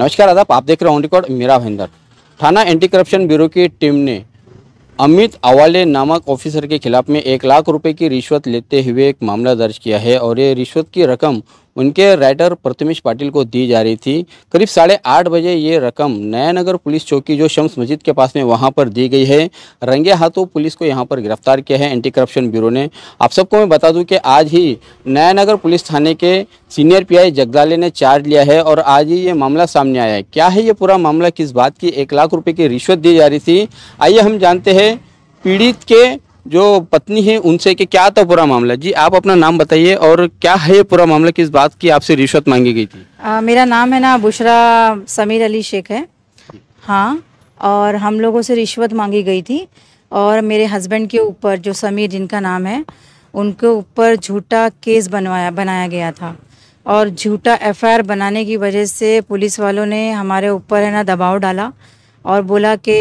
नमस्कार आदाब आप देख रहे हो रिकॉर्ड मीरा भेंदर थाना एंटी करप्शन ब्यूरो की टीम ने अमित अवाले नामक ऑफिसर के खिलाफ में एक लाख रुपए की रिश्वत लेते हुए एक मामला दर्ज किया है और ये रिश्वत की रकम उनके राइटर प्रथमेश पाटिल को दी जा रही थी करीब साढ़े आठ बजे ये रकम नयानगर पुलिस चौकी जो शम्स मस्जिद के पास में वहाँ पर दी गई है रंगे हाथों पुलिस को यहाँ पर गिरफ्तार किया है एंटी करप्शन ब्यूरो ने आप सबको मैं बता दूँ कि आज ही नयानगर पुलिस थाने के सीनियर पीआई जगदाले ने चार्ज लिया है और आज ही ये मामला सामने आया है क्या है ये पूरा मामला किस बात की एक लाख रुपये की रिश्वत दी जा रही थी आइए हम जानते हैं पीड़ित के जो पत्नी है उनसे कि क्या था तो पूरा मामला जी आप अपना नाम बताइए और क्या है पूरा मामला किस बात की आपसे रिश्वत मांगी गई थी आ, मेरा नाम है ना बुशरा समीर अली शेख है हाँ और हम लोगों से रिश्वत मांगी गई थी और मेरे हस्बैंड के ऊपर जो समीर जिनका नाम है उनके ऊपर झूठा केस बनवाया बनाया गया था और झूठा एफ बनाने की वजह से पुलिस वालों ने हमारे ऊपर है ना दबाव डाला और बोला कि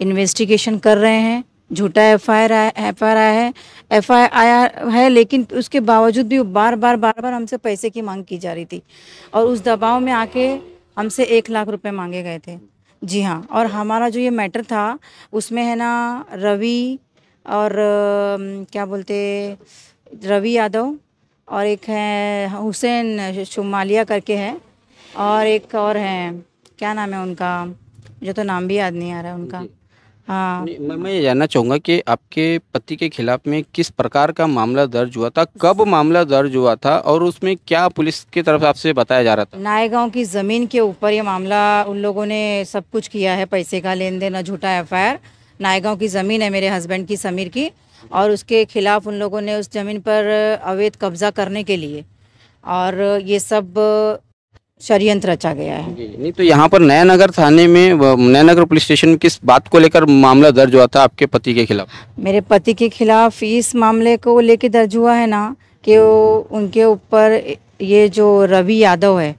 इन्वेस्टिगेशन कर रहे हैं झूठा एफ आई आर आया एफ आई आर आया है एफ आई आया है लेकिन उसके बावजूद भी बार बार बार बार हमसे पैसे की मांग की जा रही थी और उस दबाव में आके हमसे एक लाख रुपए मांगे गए थे जी हाँ और हमारा जो ये मैटर था उसमें है ना रवि और क्या बोलते रवि यादव और एक है हुसैन शुमालिया करके हैं और एक और हैं क्या नाम है उनका जो तो नाम भी याद नहीं आ रहा है उनका हाँ मैं मैं ये जानना चाहूँगा कि आपके पति के खिलाफ में किस प्रकार का मामला दर्ज हुआ था कब मामला दर्ज हुआ था और उसमें क्या पुलिस की तरफ आपसे बताया जा रहा था नायगांव की ज़मीन के ऊपर ये मामला उन लोगों ने सब कुछ किया है पैसे का लेन देन झूठा एफ आई नायगांव की ज़मीन है मेरे हस्बैंड की समीर की और उसके खिलाफ उन लोगों ने उस ज़मीन पर अवैध कब्ज़ा करने के लिए और ये सब षडयंत्र रचा गया है नहीं तो यहाँ पर नया नगर थाने में नया नगर पुलिस स्टेशन में किस बात को लेकर मामला दर्ज हुआ था आपके पति के खिलाफ मेरे पति के खिलाफ इस मामले को लेकर दर्ज हुआ है ना कि वो उनके ऊपर ये जो रवि यादव है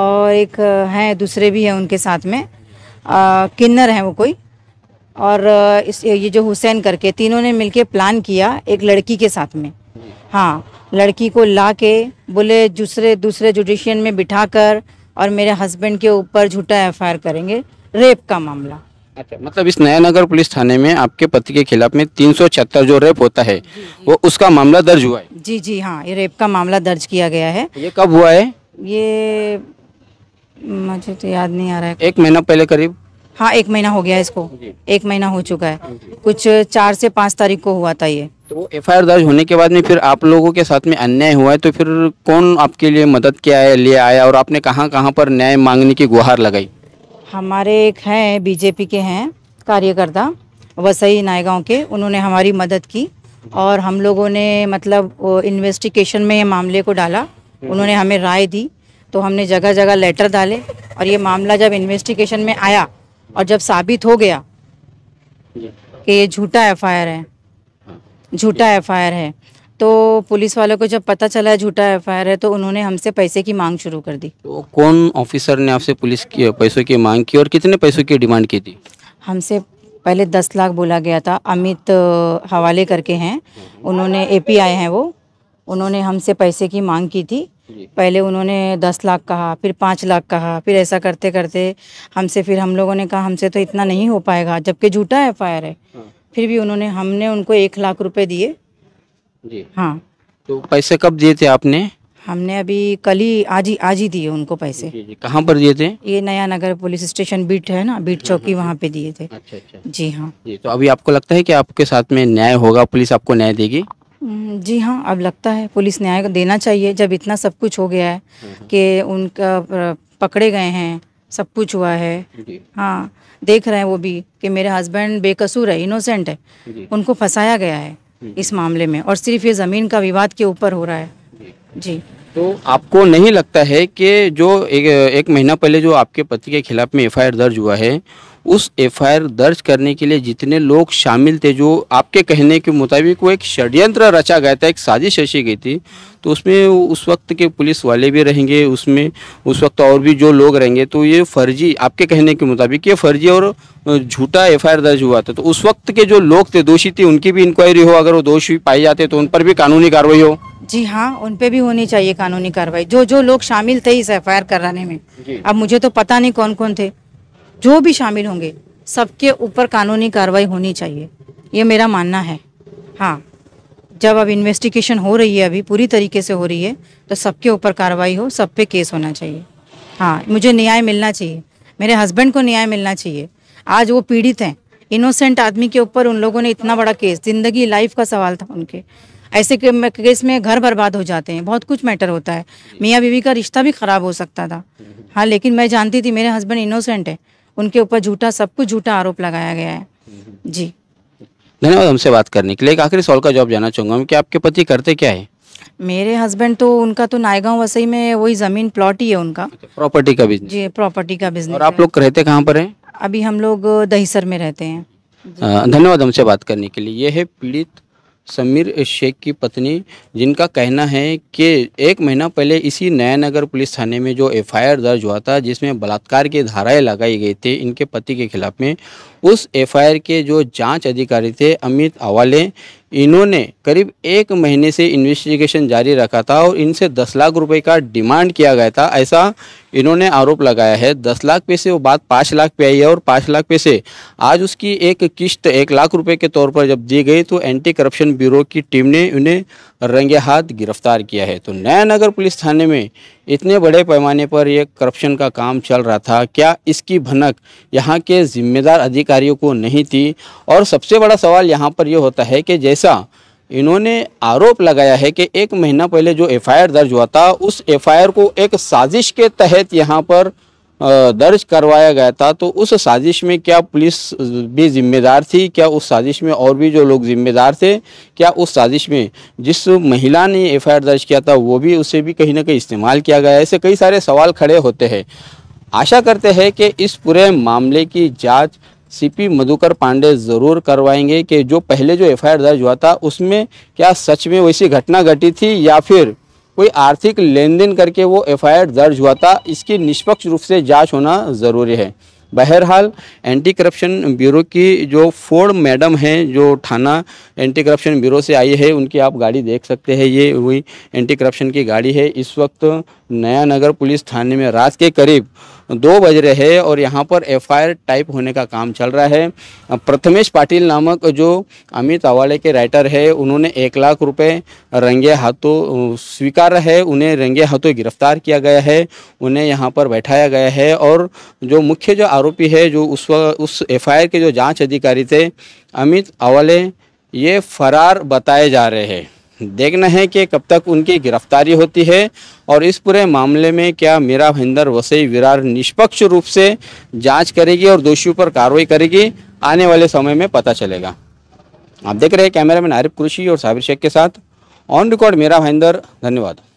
और एक हैं दूसरे भी हैं उनके साथ में आ, किन्नर है वो कोई और इस ये जो हुसैन करके तीनों ने मिलके प्लान किया एक लड़की के साथ में हाँ लड़की को ला के बोले दूसरे दूसरे जुडिशियन में बिठा कर और मेरे हस्बैंड के ऊपर झूठा एफ करेंगे रेप का मामला अच्छा मतलब इस नया नगर पुलिस थाने में आपके पति के खिलाफ में तीन जो रेप होता है वो उसका मामला दर्ज हुआ है जी जी हाँ ये रेप का मामला दर्ज किया गया है ये कब हुआ है ये मुझे तो याद नहीं आ रहा है एक महीना पहले करीब हाँ एक महीना हो गया इसको एक महीना हो चुका है कुछ चार से पाँच तारीख को हुआ था ये तो वो एफ दर्ज होने के बाद में फिर आप लोगों के साथ में अन्याय हुआ है तो फिर कौन आपके लिए मदद किया आया लिए आया और आपने कहाँ कहाँ पर न्याय मांगने की गुहार लगाई हमारे एक हैं बीजेपी के हैं कार्यकर्ता वसई नायगांव के उन्होंने हमारी मदद की और हम लोगों ने मतलब इन्वेस्टिगेशन में ये मामले को डाला हम्म। उन्होंने हमें राय दी तो हमने जगह जगह लेटर डाले और ये मामला जब इन्वेस्टिगेशन में आया और जब साबित हो गया कि ये झूठा एफ है झूठा एफ है तो पुलिस वालों को जब पता चला है झूठा एफ है तो उन्होंने हमसे पैसे की मांग शुरू कर दी तो कौन ऑफिसर ने आपसे पुलिस की पैसों की मांग की और कितने पैसों की डिमांड की थी हमसे पहले दस लाख बोला गया था अमित हवाले करके हैं उन्होंने ए पी आए हैं वो उन्होंने हमसे पैसे की मांग की थी पहले उन्होंने दस लाख कहा फिर पाँच लाख कहा फिर ऐसा करते करते हमसे फिर हम लोगों ने कहा हमसे तो इतना नहीं हो पाएगा जबकि झूठा एफ आई आर है हाँ। फिर भी उन्होंने हमने उनको एक लाख रुपए दिए जी हाँ तो पैसे कब दिए थे आपने हमने अभी कल ही आज ही आज ही दिए उनको पैसे कहाँ पर दिए थे ये नया नगर पुलिस स्टेशन बीट है ना बीट हम्म, चौकी हम्म, वहाँ हम्म। पे दिए थे अच्छा अच्छा जी हाँ जी तो अभी आपको लगता है कि आपके साथ में न्याय होगा पुलिस आपको न्याय देगी जी हाँ अब लगता है पुलिस न्याय देना चाहिए जब इतना सब कुछ हो गया है कि उनका पकड़े गए हैं सब कुछ हुआ है हाँ देख रहे हैं वो भी कि मेरे हस्बैंड बेकसूर है इनोसेंट है उनको फंसाया गया है इस मामले में और सिर्फ ये ज़मीन का विवाद के ऊपर हो रहा है जी तो आपको नहीं लगता है कि जो एक एक महीना पहले जो आपके पति के खिलाफ में एफ दर्ज हुआ है उस एफ दर्ज करने के लिए जितने लोग शामिल थे जो आपके कहने के मुताबिक वो एक षड्यंत्र रचा गया था एक साजिश रची गई थी तो उसमें उस वक्त के पुलिस वाले भी रहेंगे उसमें उस वक्त और भी जो लोग रहेंगे तो ये फर्जी आपके कहने के मुताबिक ये फर्जी और झूठा एफ दर्ज हुआ था तो उस वक्त के जो लोग थे दोषी थे उनकी भी इंक्वायरी हो अगर वो दोषी पाए जाते तो उन पर भी कानूनी कार्रवाई हो जी हाँ उन पे भी होनी चाहिए कानूनी कार्रवाई जो जो लोग शामिल थे इस एफ कराने में अब मुझे तो पता नहीं कौन कौन थे जो भी शामिल होंगे सबके ऊपर कानूनी कार्रवाई होनी चाहिए ये मेरा मानना है हाँ जब अब इन्वेस्टिगेशन हो रही है अभी पूरी तरीके से हो रही है तो सबके ऊपर कार्रवाई हो सब पे केस होना चाहिए हाँ मुझे न्याय मिलना चाहिए मेरे हस्बैंड को न्याय मिलना चाहिए आज वो पीड़ित हैं इनोसेंट आदमी के ऊपर उन लोगों ने इतना बड़ा केस जिंदगी लाइफ का सवाल था उनके ऐसे केस में घर बर्बाद हो जाते हैं बहुत कुछ मैटर होता है मियाँ बीवी का रिश्ता भी ख़राब हो सकता था हाँ लेकिन मैं जानती थी मेरे हस्बैंड इनोसेंट है उनके ऊपर झूठा सब कुछ झूठा आरोप लगाया गया है हम्म। जी धन्यवाद हमसे बात करने के लिए एक आखिरी का जॉब जाना चाहूंगा कि आपके पति करते क्या है मेरे हस्बैंड तो उनका तो नायगांव वसई में वही जमीन प्लॉट ही है उनका प्रॉपर्टी अच्छा, का बिजनेस जी प्रॉपर्टी का बिजनेस और आप लोग रहते कहाँ पर हैं अभी हम लोग दहीसर में रहते हैं धन्यवाद हमसे बात करने के लिए ये है पीड़ित समीर शेख की पत्नी जिनका कहना है कि एक महीना पहले इसी नयानगर पुलिस थाने में जो एफआईआर दर्ज हुआ था जिसमें बलात्कार की धाराएं लगाई गई थी इनके पति के खिलाफ में उस एफआईआर के जो जांच अधिकारी थे अमित अवाले इन्होंने करीब एक महीने से इन्वेस्टिगेशन जारी रखा था और इनसे दस लाख रुपए का डिमांड किया गया था ऐसा इन्होंने आरोप लगाया है दस लाख पे से वो बात पाँच लाख पे आई है और पाँच लाख पे से आज उसकी एक किश्त एक लाख रुपए के तौर पर जब दी गई तो एंटी करप्शन ब्यूरो की टीम ने उन्हें रंगे हाथ गिरफ्तार किया है तो नया नगर पुलिस थाने में इतने बड़े पैमाने पर यह करप्शन का काम चल रहा था क्या इसकी भनक यहाँ के जिम्मेदार अधिकारियों को नहीं थी और सबसे बड़ा सवाल यहाँ पर यह होता है कि जैसा इन्होंने आरोप लगाया है कि एक महीना पहले जो एफआईआर दर्ज हुआ था उस एफआईआर को एक साजिश के तहत यहाँ पर दर्ज करवाया गया था तो उस साजिश में क्या पुलिस भी जिम्मेदार थी क्या उस साजिश में और भी जो लोग जिम्मेदार थे क्या उस साजिश में जिस महिला ने एफ दर्ज किया था वो भी उसे भी कहीं ना कहीं इस्तेमाल किया गया ऐसे कई सारे सवाल खड़े होते हैं आशा करते हैं कि इस पूरे मामले की जांच सीपी मधुकर पांडे ज़रूर करवाएंगे कि जो पहले जो एफआईआर दर्ज हुआ था उसमें क्या सच में वैसी घटना घटी थी या फिर कोई आर्थिक लेन देन करके वो एफआईआर दर्ज हुआ था इसकी निष्पक्ष रूप से जाँच होना ज़रूरी है बहरहाल एंटी करप्शन ब्यूरो की जो फोर्ड मैडम हैं जो थाना एंटी करप्शन ब्यूरो से आई है उनकी आप गाड़ी देख सकते हैं ये वही एंटी करप्शन की गाड़ी है इस वक्त नया नगर पुलिस थाने में रात के करीब दो बज रहे हैं और यहाँ पर एफ टाइप होने का काम चल रहा है प्रथमेश पाटिल नामक जो अमित आवाड़े के राइटर है उन्होंने एक लाख रुपये रंगे हाथों स्वीकार है उन्हें रंगे हाथों गिरफ्तार किया गया है उन्हें यहाँ पर बैठाया गया है और जो मुख्य जो आरोपी है जो उस उस एफ के जो जाँच अधिकारी थे अमित अवाले ये फरार बताए जा रहे हैं देखना है कि कब तक उनकी गिरफ्तारी होती है और इस पूरे मामले में क्या मीरा भिंदर वसई विरार निष्पक्ष रूप से जांच करेगी और दोषियों पर कार्रवाई करेगी आने वाले समय में पता चलेगा आप देख रहे हैं कैमरा मैन आरिफ कुरशी और साबिर शेख के साथ ऑन रिकॉर्ड मीरा भाईंदर धन्यवाद